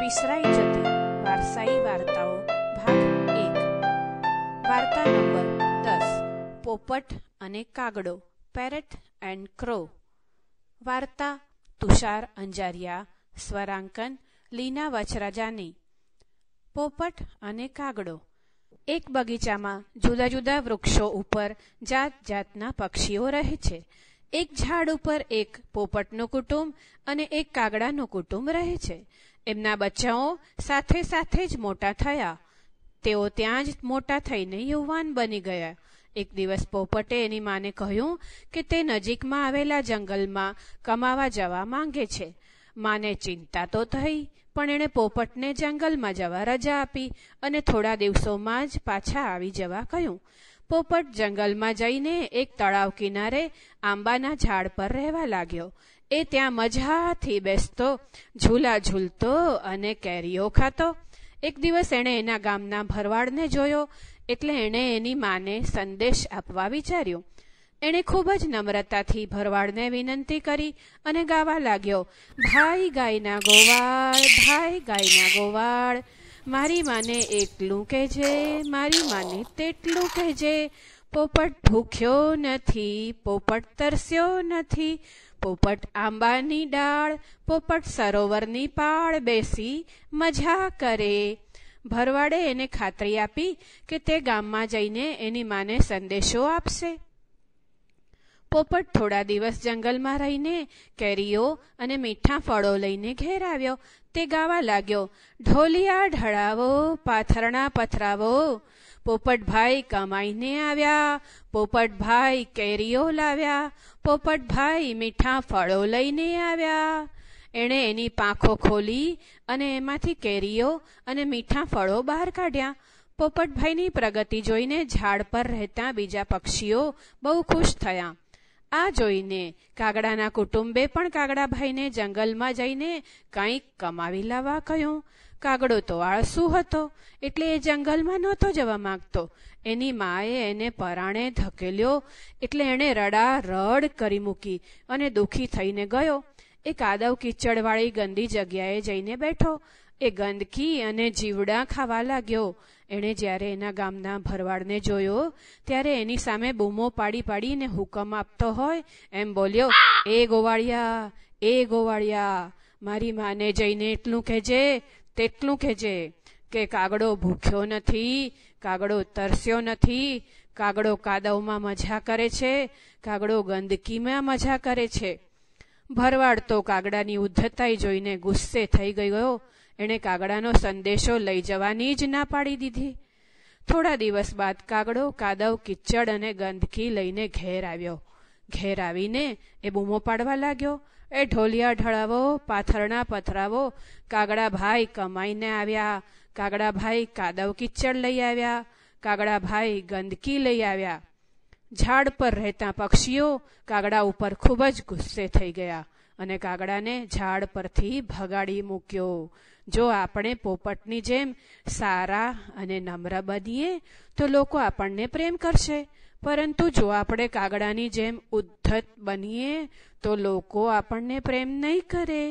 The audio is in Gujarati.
વિસરાઈ જતી વારસાઈ વાર્તાઓ ભાગ એક વાર્તા નંબર દસ પોપટ અને કાગડો પેરેટ એન્ડ ક્રો વાર્તા તુષાર અંજારિયા સ્વરાંકન લીના વચરાજાની પોપટ અને કાગડો એક બગીચામાં જુદા જુદા વૃક્ષો ઉપર જાત જાતના પક્ષીઓ રહે છે એક ઝાડ ઉપર એક પોપટનું કુટુંબ અને એક કાગડાનું કુટુંબ રહે છે એમના બચ્ચાઓ સાથે સાથે જ મોટા થયા તેઓ ત્યાં જ મોટા થઈને યુવાન બની ગયા એક દિવસ પોપટે એની માને કહ્યું કે તે નજીકમાં આવેલા જંગલમાં કમાવા જવા માંગે છે માને ચિંતા તો થઈ પણ એણે પોપટને જંગલમાં જવા રજા આપી અને થોડા દિવસોમાં જ પાછા આવી જવા કહ્યું પોપટ જંગલમાં જઈને એક તળાવ કિનારે આંબાના ઝાડ પર રહેવા લાગ્યો એ ત્યાં મજાથી બેસતો ઝૂલા ઝૂલતો અને કેરીઓ ખાતો એક દિવસ એણે એના ગામના ભરવાડને જોયો એટલે એણે એની માને સંદેશ આપવા વિચાર્યો એણે ખૂબ જ નમ્રતાથી ભરવાડને વિનંતી કરી અને ગાવા લાગ્યો ભાઈ ગાયના ગોવાળ ભાઈ ગાયના ગોવાળ મારી માને એટલું કહેજે મારી માને તેટલું કહેજે પોપટ ભૂખ્યો નથી પોપટ તરસ્યો નથી પોપટ આંબાની ડાળ પોપટ સરોવરની પાળ બેસી મજા કરે ભરવાડે એને ખાતરી આપી કે તે ગામમાં જઈને એની માને સંદેશો આપશે પોપટ થોડા દિવસ જંગલમાં રહીને કેરીઓ અને મીઠા ફળો લઈને ઘેર આવ્યો તે ગાવા લાગ્યો ઢોલિયા ઢળાવો પાથરણા પથરાવો પોપટભાઈ કમાઈને આવ્યા પોપટભાઈ કેરીઓ લાવ્યા પોપટભાઈ મીઠા ફળો લઈને આવ્યા એણે એની પાંખો ખોલી અને એમાંથી કેરીઓ અને મીઠા ફળો બહાર કાઢ્યા પોપટભાઈની પ્રગતિ જોઈને ઝાડ પર રહેતા બીજા પક્ષીઓ બહુ ખુશ થયા આ જોઈને કાગડાના કુટુંબે પણ કાગડાભાઈને જંગલમાં જઈને કંઈક કમાવી લાવવા કહ્યું કાગડો તો આળસુ હતો એટલે એ જંગલમાં નહોતો જવા માંગતો એની માએ એને પરાણે ધકેલ્યો એટલે એણે રડા રડ કરી મૂકી અને દુઃખી થઈને ગયો એ કાદવ કીચડવાળી ગંદી જગ્યાએ જઈને બેઠો એ ગંદકી અને જીવડા ખાવા લાગ્યો એણે જ્યારે એના ગામના ભરવાડને જોયો ત્યારે એની સામે બૂમો પાડી પાડીને હુકમ આપતો હોય એમ બોલ્યો એ ગોવાળિયા એ ગોવાળિયા મારી માને જઈને એટલું કહેજે તેટલું કહેજે કે કાગડો ભૂખ્યો નથી કાગડો તરસ્યો નથી કાગડો કાદવમાં મજા કરે છે કાગડો ગંદકીમાં મજા કરે છે ભરવાડ તો કાગડાની ઉદ્ધતાઈ જોઈને ગુસ્સે થઈ ગયો એણે કાગડાનો સંદેશો લઈ જવાની જ ના પાડી દીધી થોડા દિવસ બાદ કાગડો કાદવ કિચડ અને ગંદકી લઈને ઘેર આવ્યો ઘેર આવીને એ બૂમો પાડવા લાગ્યો એ ઢોલિયા ઢળાવો પાથરણા પથરાવો કાગડાભાઈ કમાઈને આવ્યા કાગડાભાઈ કાદવ કિચડ લઈ આવ્યા કાગડાભાઈ ગંદકી લઈ આવ્યા ઝાડ પર રહેતા પક્ષીઓ કાગડા ઉપર ખૂબ જ ગુસ્સે થઈ ગયા અને કાગડાને ઝાડ પરથી ભગાડી મૂક્યો જો આપણે પોપટની જેમ સારા અને નમ્ર બનીએ તો લોકો આપણને પ્રેમ કરશે પરંતુ જો આપણે કાગડાની જેમ ઉદ્ધત બનીએ તો લોકો આપણને પ્રેમ નહીં કરે